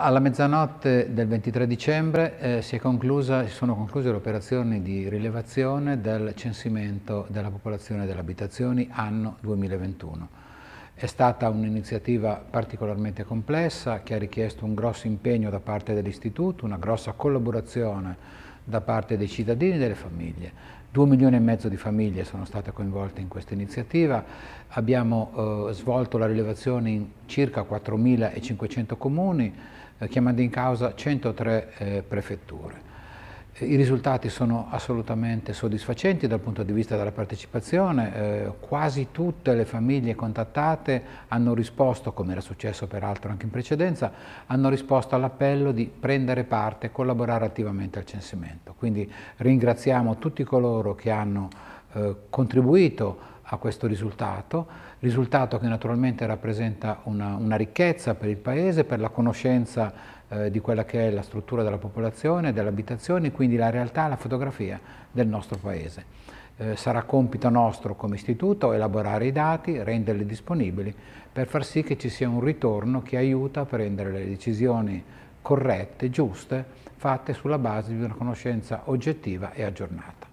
Alla mezzanotte del 23 dicembre eh, si, conclusa, si, sono concluse le operazioni di rilevazione del censimento della popolazione delle abitazioni anno 2021. È stata un'iniziativa particolarmente complessa che ha richiesto un grosso impegno da parte dell'Istituto, una grossa collaborazione da parte dei cittadini e delle famiglie. Due milioni e mezzo di famiglie sono state coinvolte in questa iniziativa, abbiamo eh, svolto la rilevazione in circa 4.500 comuni, eh, chiamando in causa 103 eh, prefetture. I risultati sono assolutamente soddisfacenti dal punto di vista della partecipazione, eh, quasi tutte le famiglie contattate hanno risposto, come era successo peraltro anche in precedenza, hanno risposto all'appello di prendere parte e collaborare attivamente al censimento. Quindi ringraziamo tutti coloro che hanno eh, contribuito a questo risultato, risultato che naturalmente rappresenta una, una ricchezza per il Paese, per la conoscenza eh, di quella che è la struttura della popolazione, delle abitazioni, quindi la realtà, la fotografia del nostro paese. Eh, sarà compito nostro come istituto elaborare i dati, renderli disponibili per far sì che ci sia un ritorno che aiuta a prendere le decisioni corrette, giuste, fatte sulla base di una conoscenza oggettiva e aggiornata.